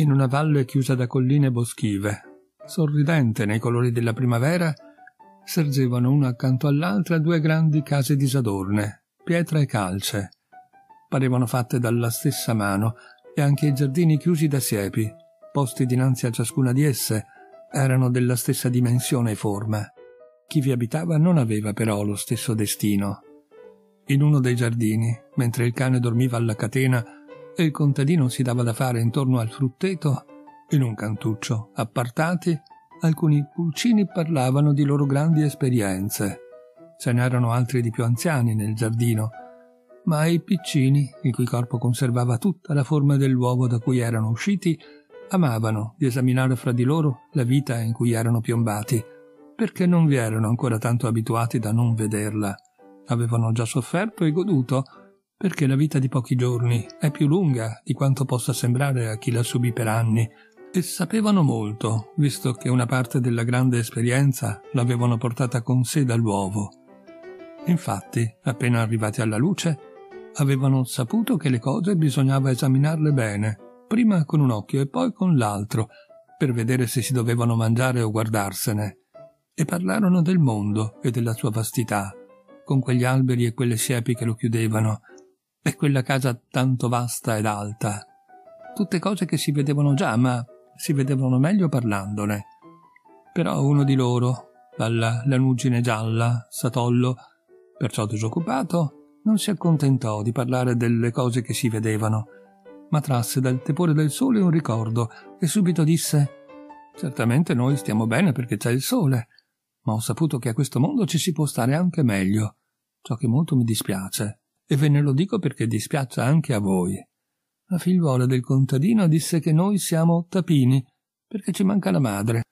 in una valle chiusa da colline boschive. Sorridente nei colori della primavera, sorgevano una accanto all'altra due grandi case disadorne, pietra e calce. Parevano fatte dalla stessa mano e anche i giardini chiusi da siepi, posti dinanzi a ciascuna di esse, erano della stessa dimensione e forma. Chi vi abitava non aveva però lo stesso destino. In uno dei giardini, mentre il cane dormiva alla catena, e il contadino si dava da fare intorno al frutteto, in un cantuccio, appartati, alcuni pulcini parlavano di loro grandi esperienze. Ce n'erano altri di più anziani nel giardino, ma i piccini, il cui corpo conservava tutta la forma dell'uovo da cui erano usciti, amavano di esaminare fra di loro la vita in cui erano piombati, perché non vi erano ancora tanto abituati da non vederla. Avevano già sofferto e goduto, perché la vita di pochi giorni è più lunga di quanto possa sembrare a chi la subì per anni, e sapevano molto, visto che una parte della grande esperienza l'avevano portata con sé dall'uovo. Infatti, appena arrivati alla luce, avevano saputo che le cose bisognava esaminarle bene, prima con un occhio e poi con l'altro, per vedere se si dovevano mangiare o guardarsene. E parlarono del mondo e della sua vastità, con quegli alberi e quelle siepi che lo chiudevano, e quella casa tanto vasta ed alta. Tutte cose che si vedevano già, ma si vedevano meglio parlandone. Però uno di loro, dalla lanugine gialla, satollo, perciò disoccupato, non si accontentò di parlare delle cose che si vedevano, ma trasse dal tepore del sole un ricordo e subito disse Certamente noi stiamo bene perché c'è il sole, ma ho saputo che a questo mondo ci si può stare anche meglio, ciò che molto mi dispiace e ve ne lo dico perché dispiaccia anche a voi. La figliuola del contadino disse che noi siamo tapini, perché ci manca la madre.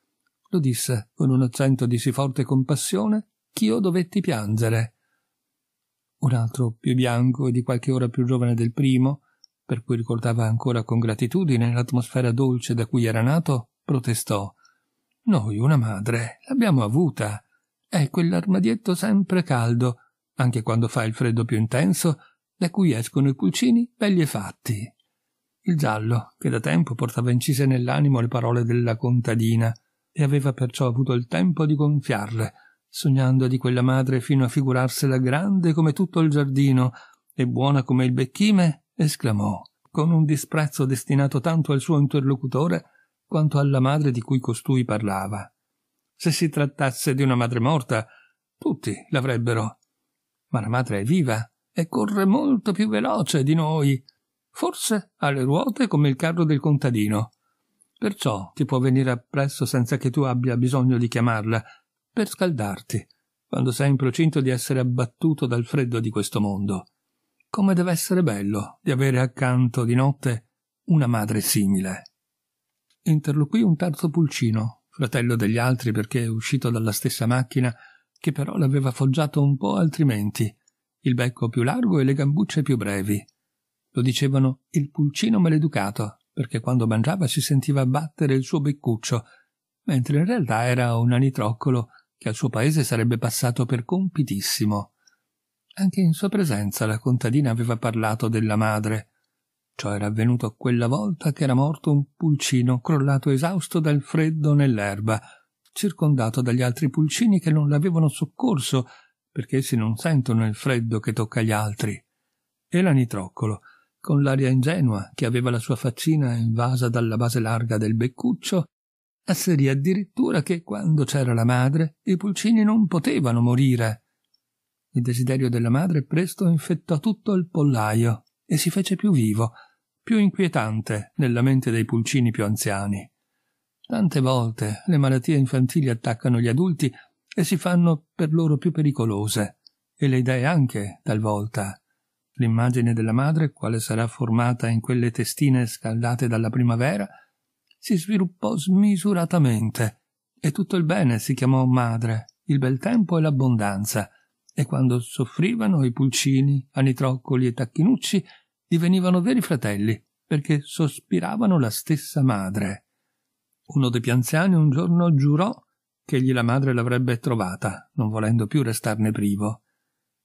Lo disse con un accento di sì forte compassione che io dovetti piangere. Un altro più bianco e di qualche ora più giovane del primo, per cui ricordava ancora con gratitudine l'atmosfera dolce da cui era nato, protestò. Noi una madre l'abbiamo avuta. È quell'armadietto sempre caldo anche quando fa il freddo più intenso, da cui escono i pulcini belli e fatti. Il giallo, che da tempo portava incise nell'animo le parole della contadina, e aveva perciò avuto il tempo di gonfiarle, sognando di quella madre fino a figurarsela grande come tutto il giardino e buona come il becchime, esclamò, con un disprezzo destinato tanto al suo interlocutore quanto alla madre di cui costui parlava. Se si trattasse di una madre morta, tutti l'avrebbero ma la madre è viva e corre molto più veloce di noi. Forse ha le ruote come il carro del contadino. Perciò ti può venire appresso senza che tu abbia bisogno di chiamarla, per scaldarti, quando sei in procinto di essere abbattuto dal freddo di questo mondo. Come deve essere bello di avere accanto di notte una madre simile. Interloquì un terzo pulcino, fratello degli altri perché uscito dalla stessa macchina che però l'aveva foggiato un po' altrimenti, il becco più largo e le gambucce più brevi. Lo dicevano il pulcino maleducato, perché quando mangiava si sentiva battere il suo beccuccio, mentre in realtà era un anitroccolo che al suo paese sarebbe passato per compitissimo. Anche in sua presenza la contadina aveva parlato della madre. Ciò era avvenuto quella volta che era morto un pulcino crollato esausto dal freddo nell'erba, circondato dagli altri pulcini che non l'avevano soccorso, perché essi non sentono il freddo che tocca gli altri. E l'anitroccolo, con l'aria ingenua che aveva la sua faccina invasa dalla base larga del beccuccio, asserì addirittura che quando c'era la madre i pulcini non potevano morire. Il desiderio della madre presto infettò tutto il pollaio e si fece più vivo, più inquietante nella mente dei pulcini più anziani. Tante volte le malattie infantili attaccano gli adulti e si fanno per loro più pericolose, e le idee anche, talvolta. L'immagine della madre, quale sarà formata in quelle testine scaldate dalla primavera, si sviluppò smisuratamente, e tutto il bene si chiamò madre, il bel tempo e l'abbondanza, e quando soffrivano i pulcini, anitroccoli e tacchinucci, divenivano veri fratelli, perché sospiravano la stessa madre. Uno dei più anziani un giorno giurò che egli la madre l'avrebbe trovata, non volendo più restarne privo.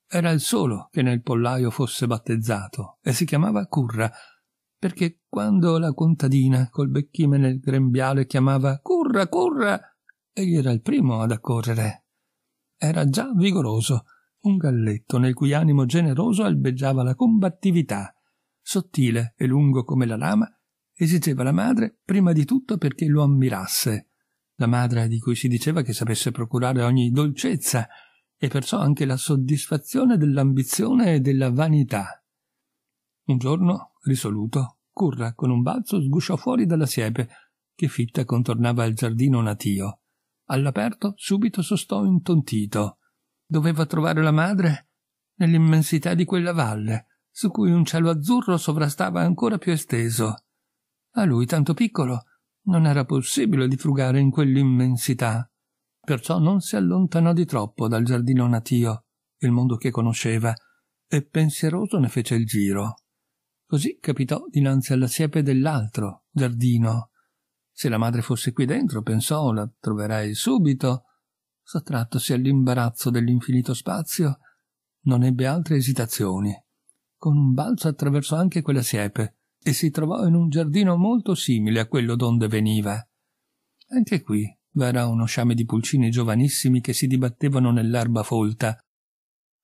Era il solo che nel pollaio fosse battezzato e si chiamava Curra, perché quando la contadina col becchime nel grembiale chiamava Curra, Curra, egli era il primo ad accorrere. Era già vigoroso, un galletto nel cui animo generoso albeggiava la combattività, sottile e lungo come la lama, esigeva la madre prima di tutto perché lo ammirasse, la madre di cui si diceva che sapesse procurare ogni dolcezza e perciò anche la soddisfazione dell'ambizione e della vanità. Un giorno, risoluto, Curra con un balzo sgusciò fuori dalla siepe che fitta contornava il giardino natio. All'aperto subito sostò intontito. Doveva trovare la madre nell'immensità di quella valle, su cui un cielo azzurro sovrastava ancora più esteso. A lui, tanto piccolo, non era possibile di frugare in quell'immensità. Perciò non si allontanò di troppo dal giardino natio, il mondo che conosceva, e pensieroso ne fece il giro. Così capitò dinanzi alla siepe dell'altro giardino. Se la madre fosse qui dentro, pensò, la troverai subito. Sottrattosi all'imbarazzo dell'infinito spazio, non ebbe altre esitazioni. Con un balzo attraversò anche quella siepe, e si trovò in un giardino molto simile a quello donde veniva. Anche qui v'era uno sciame di pulcini giovanissimi che si dibattevano nell'erba folta,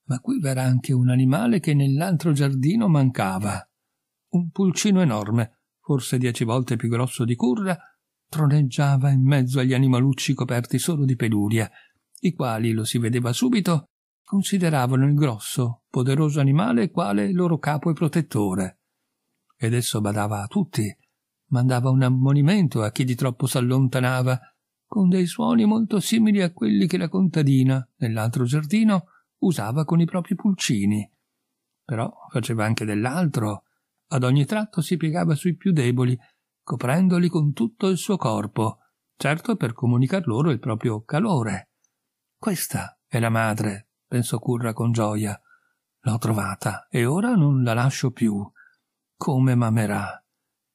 ma qui v'era anche un animale che nell'altro giardino mancava. Un pulcino enorme, forse dieci volte più grosso di Curra, troneggiava in mezzo agli animalucci coperti solo di peluria, i quali, lo si vedeva subito, consideravano il grosso, poderoso animale quale loro capo e protettore ed esso badava a tutti, mandava un ammonimento a chi di troppo s'allontanava, con dei suoni molto simili a quelli che la contadina, nell'altro giardino, usava con i propri pulcini. Però faceva anche dell'altro, ad ogni tratto si piegava sui più deboli, coprendoli con tutto il suo corpo, certo per comunicar loro il proprio calore. Questa è la madre, pensò Curra con gioia. L'ho trovata e ora non la lascio più. Come m'amerà?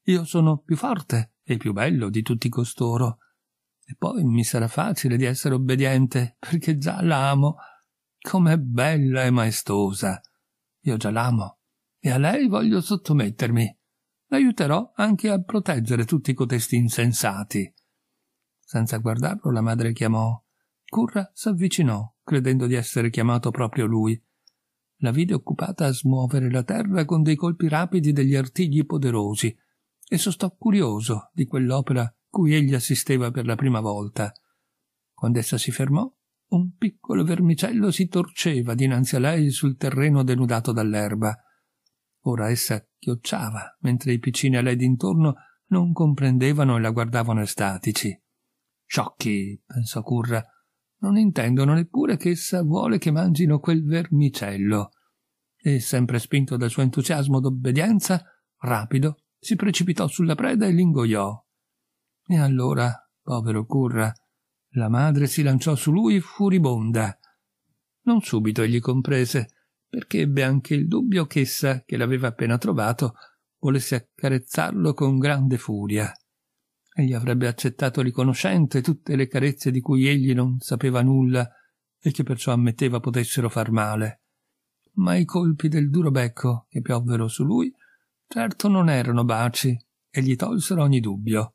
Io sono più forte e più bello di tutti costoro. E poi mi sarà facile di essere obbediente, perché già l'amo. Com'è bella e maestosa. Io già l'amo. E a lei voglio sottomettermi. L'aiuterò anche a proteggere tutti cotesti insensati. Senza guardarlo la madre chiamò. Curra s'avvicinò, credendo di essere chiamato proprio lui, la vide occupata a smuovere la terra con dei colpi rapidi degli artigli poderosi e sostò curioso di quell'opera cui egli assisteva per la prima volta. Quando essa si fermò, un piccolo vermicello si torceva dinanzi a lei sul terreno denudato dall'erba. Ora essa chiocciava, mentre i piccini a lei d'intorno non comprendevano e la guardavano estatici. Sciocchi, pensò Curra, non intendono neppure che essa vuole che mangino quel vermicello. E, sempre spinto dal suo entusiasmo d'obbedienza, rapido, si precipitò sulla preda e l'ingoiò. E allora, povero curra, la madre si lanciò su lui furibonda. Non subito egli comprese, perché ebbe anche il dubbio ch'essa, che l'aveva appena trovato, volesse accarezzarlo con grande furia. Egli avrebbe accettato riconoscente tutte le carezze di cui egli non sapeva nulla e che perciò ammetteva potessero far male. Ma i colpi del duro becco che piovvero su lui certo non erano baci e gli tolsero ogni dubbio.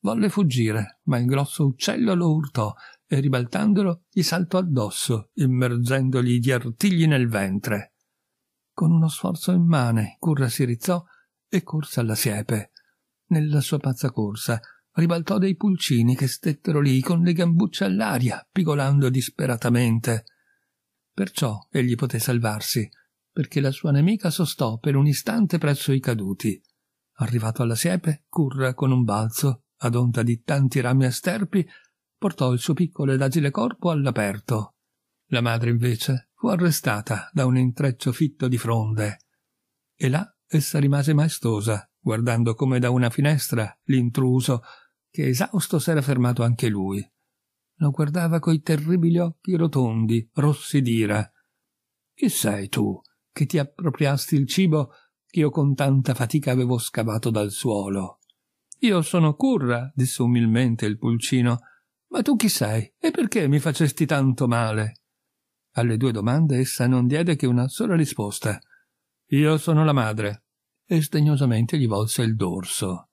Volle fuggire, ma il grosso uccello lo urtò e ribaltandolo gli saltò addosso, immergendogli gli artigli nel ventre. Con uno sforzo immane, Curra si rizzò e corse alla siepe nella sua pazza corsa, ribaltò dei pulcini che stettero lì con le gambucce all'aria, pigolando disperatamente. Perciò egli poté salvarsi, perché la sua nemica sostò per un istante presso i caduti. Arrivato alla siepe, Curra con un balzo, ad onta di tanti rami a sterpi, portò il suo piccolo ed agile corpo all'aperto. La madre invece fu arrestata da un intreccio fitto di fronde. E là essa rimase maestosa, guardando come da una finestra l'intruso, che esausto s'era fermato anche lui. Lo guardava coi terribili occhi rotondi, rossi d'ira. Chi sei tu, che ti appropriasti il cibo che io con tanta fatica avevo scavato dal suolo? Io sono Curra, disse umilmente il pulcino. Ma tu chi sei? E perché mi facesti tanto male? Alle due domande essa non diede che una sola risposta. Io sono la madre, e sdegnosamente gli volse il dorso.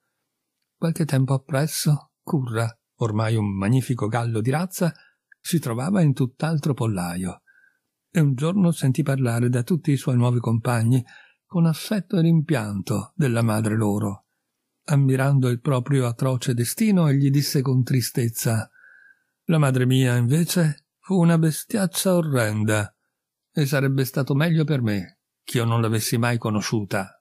Qualche tempo appresso, Curra, ormai un magnifico gallo di razza, si trovava in tutt'altro pollaio e un giorno sentì parlare da tutti i suoi nuovi compagni con affetto e rimpianto della madre loro. Ammirando il proprio atroce destino, egli disse con tristezza La madre mia, invece, fu una bestiaccia orrenda, e sarebbe stato meglio per me che io non l'avessi mai conosciuta.